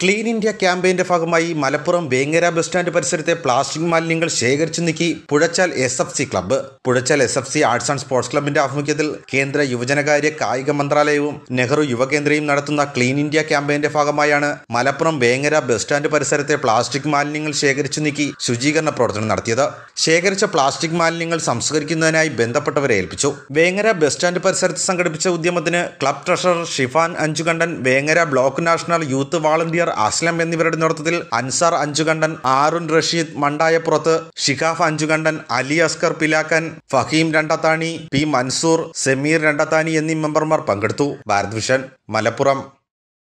clean India ക്യാമ്പയിൻ്റെ ഭാഗമായി Malappuram Vengara bus stand പരിസരത്തെ പ്ലാസ്റ്റിക് മാലിന്യങ്ങൾ ശേഖരിച്ചു നീക്കി Puzhachal S F C club Puzhachal S F C arts and sports ക്ലബിന്റെ ആഭിമുഖ്യത്തിൽ കേന്ദ്ര യുവജനകാര്യ കായിക മന്ത്രാലയവും നെഹ്റു യുവകേന്ദ്രയും നടത്തുന്ന ക്ലീൻ ഇന്ത്യ ക്യാമ്പയിന്റെ ഭാഗമായാണ് മലപ്പുറം വേങ്ങര ബസ് സ്റ്റാൻഡ് പരിസരത്തെ പ്ലാസ്റ്റിക് മാലിന്യങ്ങൾ ശേഖരിച്ചു നീക്കി ശുചീകരണ പ്രവർത്തനം നടത്തിയത് ശേഖരിച്ച പ്ലാസ്റ്റിക് മാലിന്യങ്ങൾ സംസ്കരിക്കുന്നതിനായി ബന്ധപ്പെട്ടവരെ ഏൽപ്പിച്ചു വേങ്ങര ബസ് സ്റ്റാൻഡ് പരിസരത്ത് സംഘടിപ്പിച്ച ഉദ്യമത്തിന് club treasurer Shifan Anchukandan Vengara block national youth volunteer Aslam എന്നിവരുടെ നേതൃത്വത്തിൽ അൻസാർ അഞ്ചുകണ്ഠൻ ആറുൻ റഷീദ് മണ്ടായപ്പുറത്ത് ഷിഖാഫ് അഞ്ചുകണ്ഠൻ അലി അസ്കർ പിലാക്കൻ ഫഹീം രണ്ടത്താണി പി മൻസൂർ സെമീർ രണ്ടത്താണി എന്നീ മെമ്പർമാർ പങ്കെടുത്തു ഭാരത് മലപ്പുറം